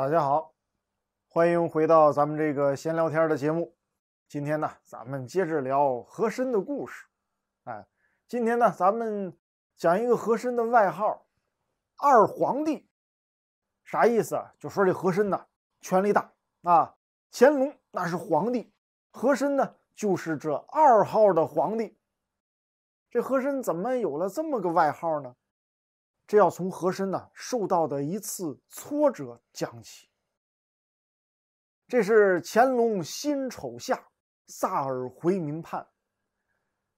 大家好，欢迎回到咱们这个闲聊天的节目。今天呢，咱们接着聊和珅的故事。哎，今天呢，咱们讲一个和珅的外号“二皇帝”，啥意思啊？就说这和珅呢，权力大啊。乾隆那是皇帝，和珅呢就是这二号的皇帝。这和珅怎么有了这么个外号呢？这要从和珅呢受到的一次挫折讲起。这是乾隆辛丑夏，萨尔回民叛。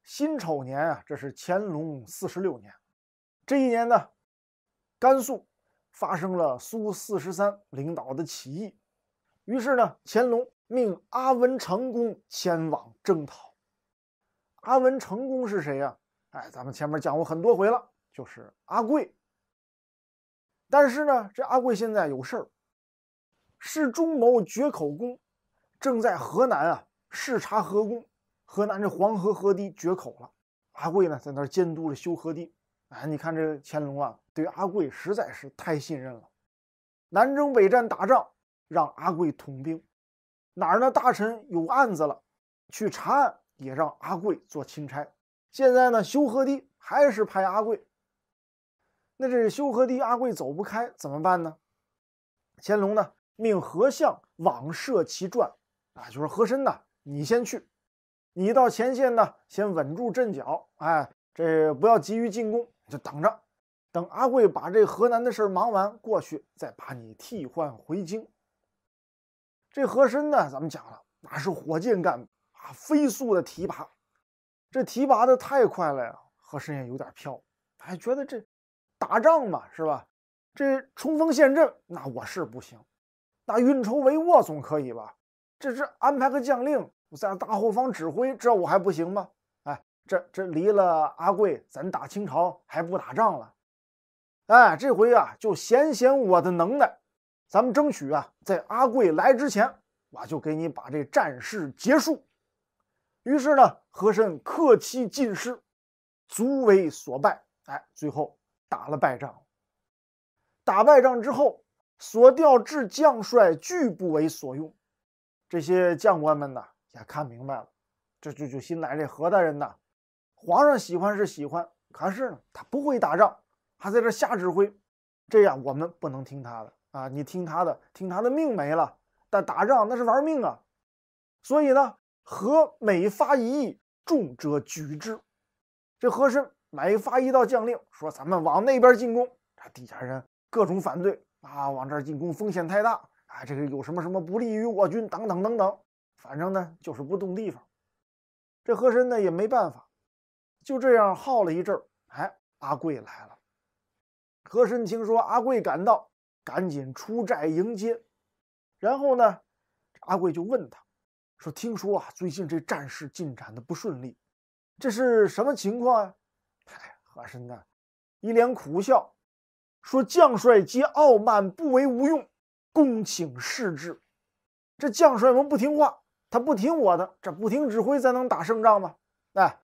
辛丑年啊，这是乾隆四十六年。这一年呢，甘肃发生了苏四十三领导的起义。于是呢，乾隆命阿文成公前往征讨。阿文成公是谁呀？哎，咱们前面讲过很多回了，就是阿贵但是呢，这阿贵现在有事儿，是中谋绝口工，正在河南啊视察河工。河南这黄河河堤决口了，阿贵呢在那儿监督着修河堤。哎，你看这乾隆啊，对阿贵实在是太信任了。南征北战打仗，让阿贵统兵；哪儿呢大臣有案子了，去查案也让阿贵做钦差。现在呢修河堤还是派阿贵。那这修河堤，阿贵走不开，怎么办呢？乾隆呢，命和相网设其传，啊，就是和珅呢，你先去，你到前线呢，先稳住阵脚，哎，这不要急于进攻，就等着，等阿贵把这河南的事忙完过去，再把你替换回京。这和珅呢，咱们讲了，那是火箭干的，啊，飞速的提拔，这提拔的太快了呀，和珅也有点飘，哎，觉得这。打仗嘛，是吧？这冲锋陷阵，那我是不行；那运筹帷幄总可以吧？这是安排个将令，我在大后方指挥，这我还不行吗？哎，这这离了阿贵，咱打清朝还不打仗了？哎，这回啊，就显显我的能耐，咱们争取啊，在阿贵来之前，我就给你把这战事结束。于是呢，和珅克妻尽失，卒为所败。哎，最后。打了败仗，打败仗之后，所调至将帅拒不为所用，这些将官们呢也看明白了，这就就新来这和大人呐，皇上喜欢是喜欢，可是呢他不会打仗，还在这瞎指挥，这样我们不能听他的啊，你听他的，听他的命没了，但打仗那是玩命啊，所以呢，和每发一役，重者举之，这和珅。每发一道将令，说咱们往那边进攻，这底下人各种反对啊，往这儿进攻风险太大，啊，这个有什么什么不利于我军，等等等等，反正呢就是不动地方。这和珅呢也没办法，就这样耗了一阵儿。哎，阿贵来了，和珅听说阿贵赶到，赶紧出寨迎接。然后呢，阿贵就问他，说：“听说啊，最近这战事进展的不顺利，这是什么情况呀？”和珅呢，一脸苦笑，说：“将帅皆傲慢，不为无用，恭请示之。这将帅们不听话，他不听我的，这不听指挥，咱能打胜仗吗？哎，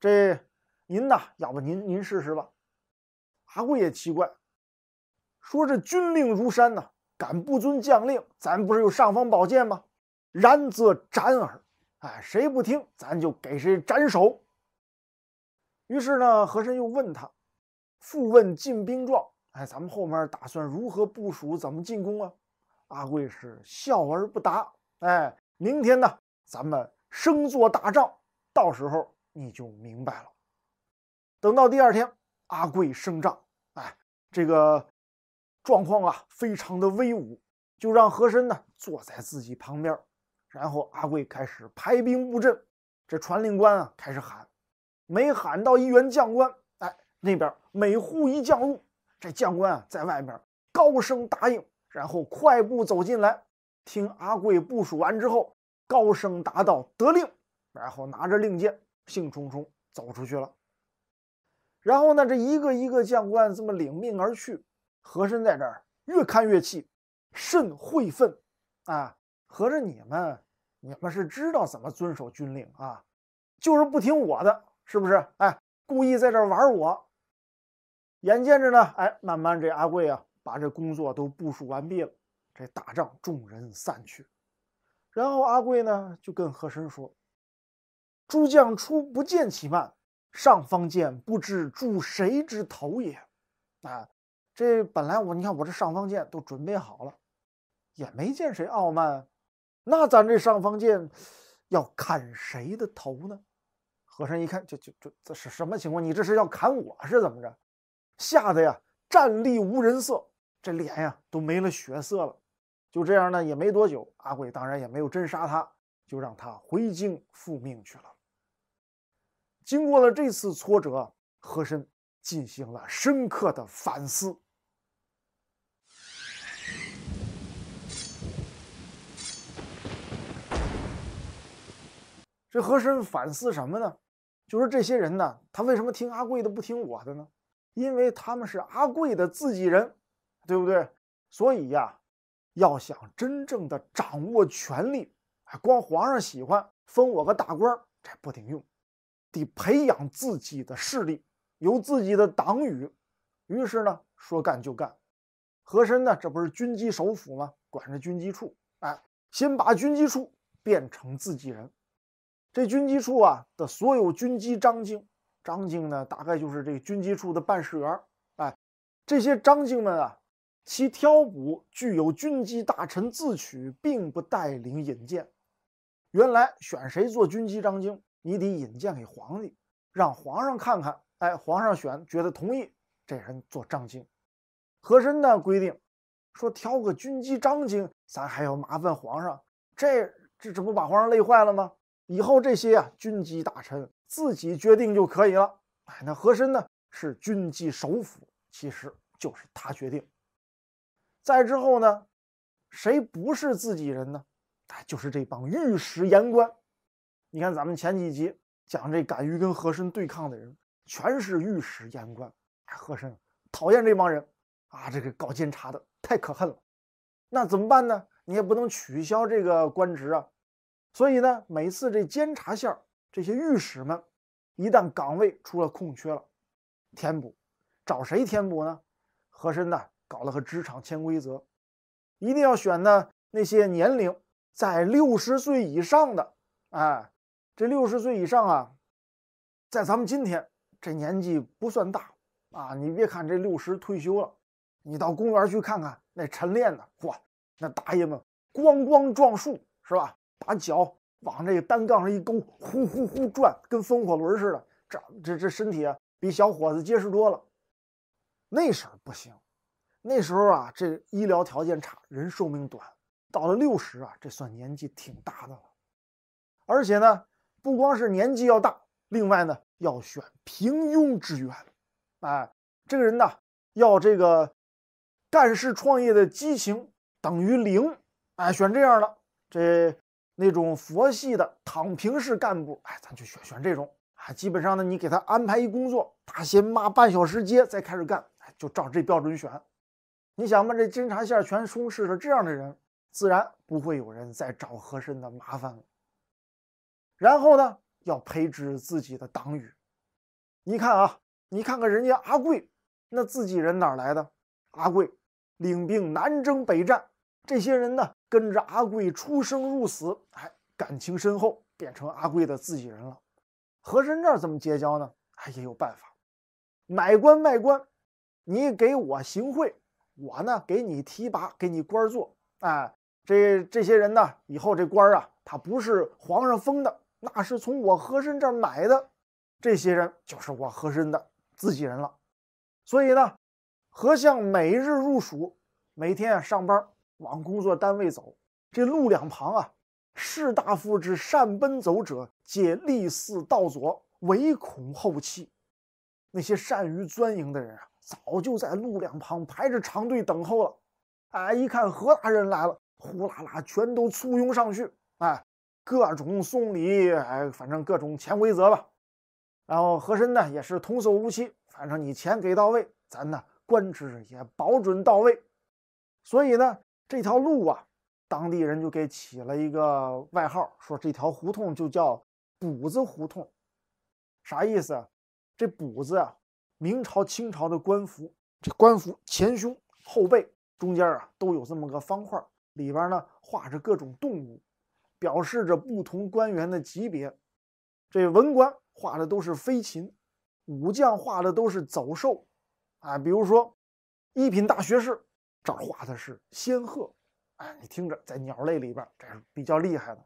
这您呐，要不您您试试吧。”阿贵也奇怪，说：“这军令如山呐，敢不遵将令？咱不是有尚方宝剑吗？然则斩耳！哎，谁不听，咱就给谁斩首。”于是呢，和珅又问他：“复问进兵状，哎，咱们后面打算如何部署？怎么进攻啊？”阿贵是笑而不答。哎，明天呢，咱们升座大帐，到时候你就明白了。等到第二天，阿贵升帐，哎，这个状况啊，非常的威武，就让和珅呢坐在自己旁边，然后阿贵开始排兵布阵，这传令官啊开始喊。每喊到一员将官，哎，那边每户一降入，这将官啊，在外面高声答应，然后快步走进来，听阿贵部署完之后，高声答道：“得令。”然后拿着令箭，兴冲冲走出去了。然后呢，这一个一个将官这么领命而去。和珅在这儿越看越气，甚恚愤啊！合着你们，你们是知道怎么遵守军令啊，就是不听我的。是不是？哎，故意在这玩我。眼见着呢，哎，慢慢这阿贵啊，把这工作都部署完毕了。这打仗众人散去，然后阿贵呢就跟和珅说：“诸将出不见其慢，上方剑不知助谁之头也。”啊，这本来我你看我这上方剑都准备好了，也没见谁傲慢，那咱这上方剑要砍谁的头呢？和珅一看，就就就这是什么情况？你这是要砍我，是怎么着？吓得呀，站立无人色，这脸呀都没了血色了。就这样呢，也没多久，阿贵当然也没有真杀他，就让他回京复命去了。经过了这次挫折，和珅进行了深刻的反思。这和珅反思什么呢？就说这些人呢，他为什么听阿贵的不听我的呢？因为他们是阿贵的自己人，对不对？所以呀，要想真正的掌握权力，光皇上喜欢封我个大官儿，这不顶用，得培养自己的势力，有自己的党羽。于是呢，说干就干，和珅呢，这不是军机首辅吗？管着军机处，哎，先把军机处变成自己人。这军机处啊的所有军机张京，张京呢，大概就是这军机处的办事员哎，这些张京们啊，其挑补具有军机大臣自取，并不带领引荐。原来选谁做军机张京，你得引荐给皇帝，让皇上看看。哎，皇上选觉得同意，这人做张京。和珅呢规定，说挑个军机张京，咱还要麻烦皇上，这这这不把皇上累坏了吗？以后这些啊，军机大臣自己决定就可以了。哎，那和珅呢？是军机首辅，其实就是他决定。再之后呢，谁不是自己人呢？哎，就是这帮御史言官。你看咱们前几集讲这敢于跟和珅对抗的人，全是御史言官。哎，和珅讨厌这帮人啊，这个搞监察的太可恨了。那怎么办呢？你也不能取消这个官职啊。所以呢，每次这监察线这些御史们，一旦岗位出了空缺了，填补，找谁填补呢？和珅呢，搞了个职场潜规则，一定要选呢那些年龄在六十岁以上的。哎，这六十岁以上啊，在咱们今天这年纪不算大啊。你别看这六十退休了，你到公园去看看那晨练呢，嚯，那大爷们咣咣撞树，是吧？把脚往这个单杠上一勾，呼呼呼转，跟风火轮似的。这这这身体啊，比小伙子结实多了。那时候不行，那时候啊，这医疗条件差，人寿命短。到了六十啊，这算年纪挺大的了。而且呢，不光是年纪要大，另外呢，要选平庸之员。哎，这个人呢，要这个干事创业的激情等于零。哎，选这样的这。那种佛系的躺平式干部，哎，咱就选选这种啊。基本上呢，你给他安排一工作，他先骂半小时街，再开始干，就照这标准选。你想吧，这侦察线全充斥着这样的人自然不会有人再找和珅的麻烦了。然后呢，要培植自己的党羽。你看啊，你看看人家阿贵，那自己人哪来的？阿贵领兵南征北战，这些人呢？跟着阿贵出生入死，哎，感情深厚，变成阿贵的自己人了。和珅这儿怎么结交呢？哎，也有办法，买官卖官，你给我行贿，我呢给你提拔，给你官做。哎，这这些人呢，以后这官啊，他不是皇上封的，那是从我和珅这儿买的。这些人就是我和珅的自己人了。所以呢，和珅每日入蜀，每天啊上班。往工作单位走，这路两旁啊，士大夫之善奔走者，皆立四道左，唯恐后弃。那些善于钻营的人啊，早就在路两旁排着长队等候了。哎，一看何大人来了，呼啦啦全都簇拥上去。哎，各种送礼，哎，反正各种潜规则吧。然后和珅呢，也是童叟无欺，反正你钱给到位，咱呢官职也保准到位。所以呢。这条路啊，当地人就给起了一个外号，说这条胡同就叫“补子胡同”。啥意思？这补子啊，明朝、清朝的官服，这官服前胸、后背中间啊，都有这么个方块，里边呢画着各种动物，表示着不同官员的级别。这文官画的都是飞禽，武将画的都是走兽。啊，比如说一品大学士。这儿画的是仙鹤，哎，你听着，在鸟类里边，这是比较厉害的。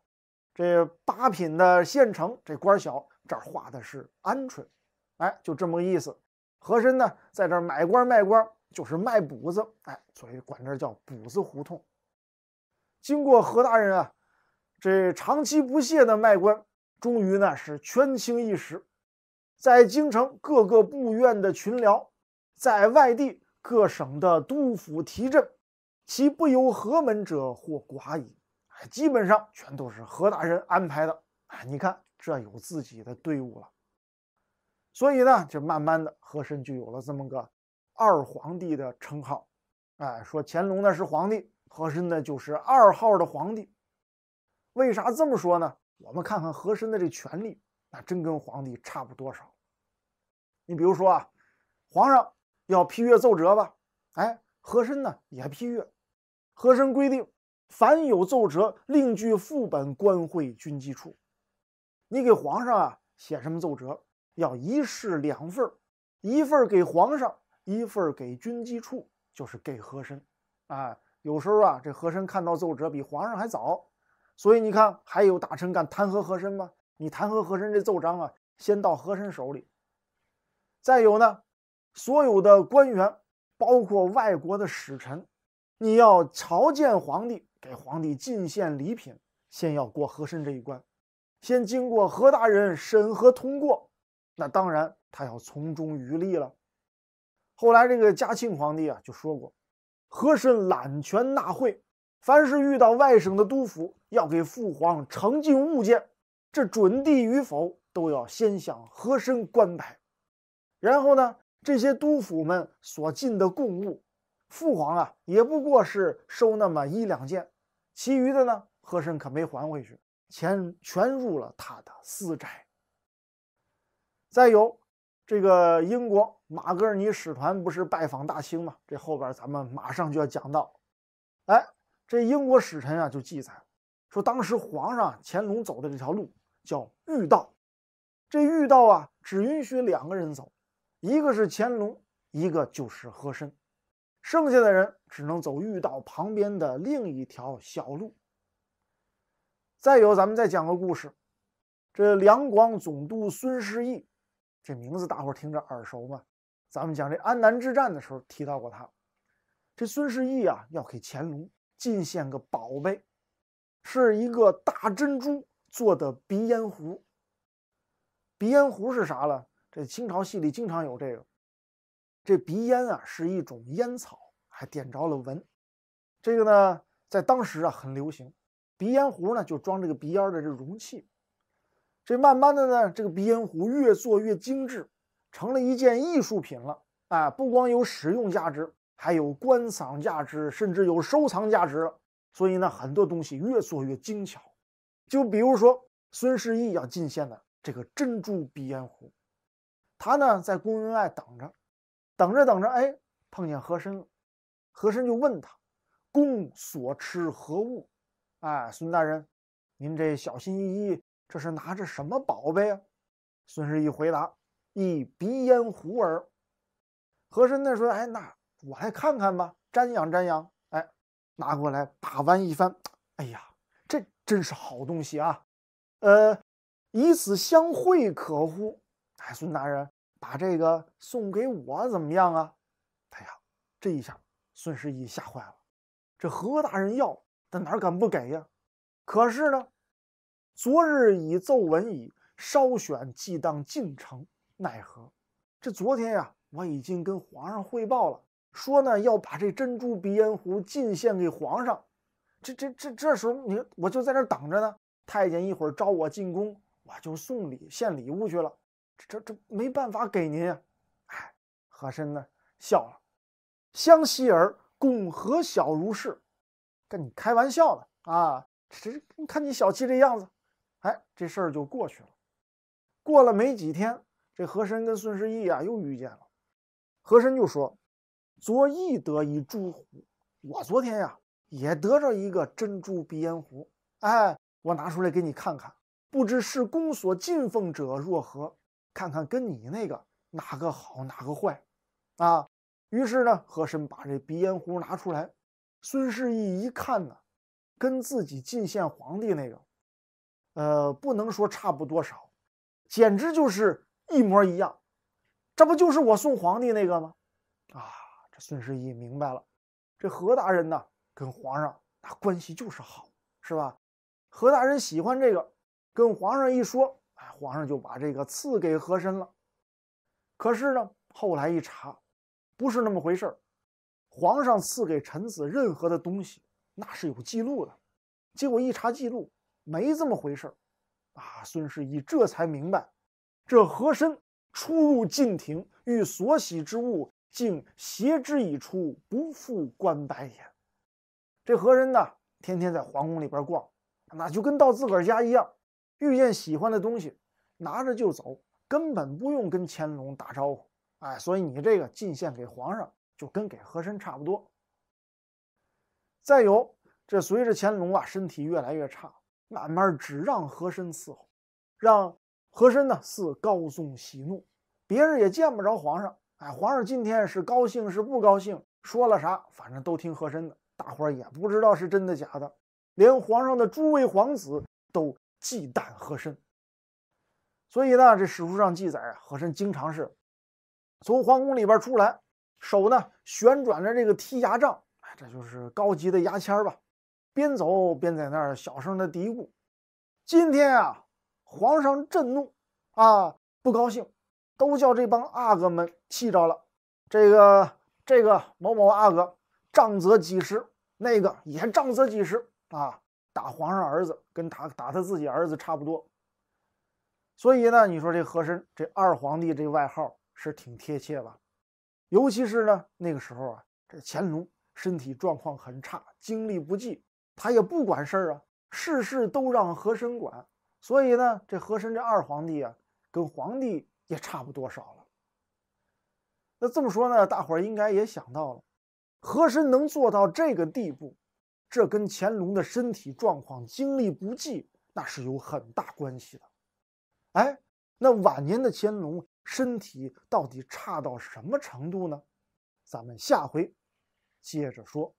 这八品的县城，这官小。这儿画的是鹌鹑，哎，就这么个意思。和珅呢，在这儿买官卖官，就是卖补子，哎，所以管这叫补子胡同。经过何大人啊，这长期不懈的卖官，终于呢是权倾一时，在京城各个部院的群聊，在外地。各省的督抚提镇，其不由何门者或寡矣。哎，基本上全都是何大人安排的。哎，你看这有自己的队伍了。所以呢，就慢慢的和珅就有了这么个二皇帝的称号。哎，说乾隆呢是皇帝，和珅呢就是二号的皇帝。为啥这么说呢？我们看看和珅的这权力，那真跟皇帝差不多少。你比如说啊，皇上。要批阅奏折吧，哎，和珅呢也批阅。和珅规定，凡有奏折，另据副本，官会军机处。你给皇上啊写什么奏折，要一式两份一份给皇上，一份给军机处，就是给和珅。啊，有时候啊，这和珅看到奏折比皇上还早，所以你看，还有大臣敢弹劾和珅吗？你弹劾和珅，这奏章啊，先到和珅手里。再有呢。所有的官员，包括外国的使臣，你要朝见皇帝，给皇帝进献礼品，先要过和珅这一关，先经过和大人审核通过。那当然，他要从中渔利了。后来这个嘉庆皇帝啊就说过，和珅揽权纳贿，凡是遇到外省的督府，要给父皇呈进物件，这准地与否，都要先向和珅官拜，然后呢？这些督抚们所进的贡物，父皇啊，也不过是收那么一两件，其余的呢，和珅可没还回去，钱全入了他的私宅。再有，这个英国马格尔尼使团不是拜访大清吗？这后边咱们马上就要讲到。哎，这英国使臣啊，就记载说，当时皇上乾隆走的这条路叫御道，这御道啊，只允许两个人走。一个是乾隆，一个就是和珅，剩下的人只能走御道旁边的另一条小路。再有，咱们再讲个故事，这两广总督孙士义，这名字大伙听着耳熟吧？咱们讲这安南之战的时候提到过他。这孙世义啊，要给乾隆进献个宝贝，是一个大珍珠做的鼻烟壶。鼻烟壶是啥了？这清朝戏里经常有这个，这鼻烟啊是一种烟草，还点着了蚊。这个呢，在当时啊很流行。鼻烟壶呢就装这个鼻烟的这容器。这慢慢的呢，这个鼻烟壶越做越精致，成了一件艺术品了。啊，不光有使用价值，还有观赏价值，甚至有收藏价值。所以呢，很多东西越做越精巧。就比如说孙世义要进献的这个珍珠鼻烟壶。他呢，在宫门外等着，等着等着，哎，碰见和珅，和珅就问他：“公所吃何物？”哎，孙大人，您这小心翼翼，这是拿着什么宝贝啊？孙氏一回答：“一鼻烟壶。”儿。和珅呢说：“哎，那我来看看吧，瞻仰瞻仰。”哎，拿过来把玩一番。哎呀，这真是好东西啊！呃，以此相会可乎？哎，孙大人，把这个送给我怎么样啊？哎呀，这一下孙十义吓坏了。这何大人要，他哪敢不给呀？可是呢，昨日已奏文矣，稍选即当进城，奈何？这昨天呀，我已经跟皇上汇报了，说呢要把这珍珠鼻烟壶进献给皇上。这这这这时候，你我就在这等着呢。太监一会儿召我进宫，我就送礼献礼物去了。这这没办法给您啊，哎，和珅呢笑了，香惜儿共和小如是，跟你开玩笑的啊！这看你小气这样子，哎，这事儿就过去了。过了没几天，这和珅跟孙师义啊又遇见了，和珅就说：“昨亦得一珠壶，我昨天呀也得着一个珍珠鼻烟壶，哎，我拿出来给你看看，不知是公所进奉者若何？”看看跟你那个哪个好哪个坏，啊！于是呢，和珅把这鼻烟壶拿出来，孙世义一看呢，跟自己进献皇帝那个，呃，不能说差不多少，简直就是一模一样。这不就是我送皇帝那个吗？啊！这孙世义明白了，这何大人呢跟皇上那关系就是好，是吧？何大人喜欢这个，跟皇上一说。皇上就把这个赐给和珅了，可是呢，后来一查，不是那么回事儿。皇上赐给臣子任何的东西，那是有记录的。结果一查记录，没这么回事儿。啊，孙氏义这才明白，这和珅出入禁庭，欲所喜之物，竟携之以出，不复观拜也。这和珅呢，天天在皇宫里边逛，那就跟到自个儿家一样。遇见喜欢的东西，拿着就走，根本不用跟乾隆打招呼。哎，所以你这个进献给皇上，就跟给和珅差不多。再有，这随着乾隆啊身体越来越差，慢慢只让和珅伺候，让和珅呢似高宗喜怒，别人也见不着皇上。哎，皇上今天是高兴是不高兴，说了啥，反正都听和珅的，大伙儿也不知道是真的假的，连皇上的诸位皇子都。忌惮和珅，所以呢，这史书上记载，和珅经常是从皇宫里边出来，手呢旋转着这个剔牙杖，哎，这就是高级的牙签吧，边走边在那儿小声的嘀咕：“今天啊，皇上震怒啊，不高兴，都叫这帮阿哥们气着了。这个这个某某阿哥杖责几十，那个也杖责几十啊。”打皇上儿子跟打打他自己儿子差不多，所以呢，你说这和珅这二皇帝这外号是挺贴切吧？尤其是呢，那个时候啊，这乾隆身体状况很差，精力不济，他也不管事儿啊，事事都让和珅管，所以呢，这和珅这二皇帝啊，跟皇帝也差不多少了。那这么说呢，大伙儿应该也想到了，和珅能做到这个地步。这跟乾隆的身体状况、精力不济，那是有很大关系的。哎，那晚年的乾隆身体到底差到什么程度呢？咱们下回接着说。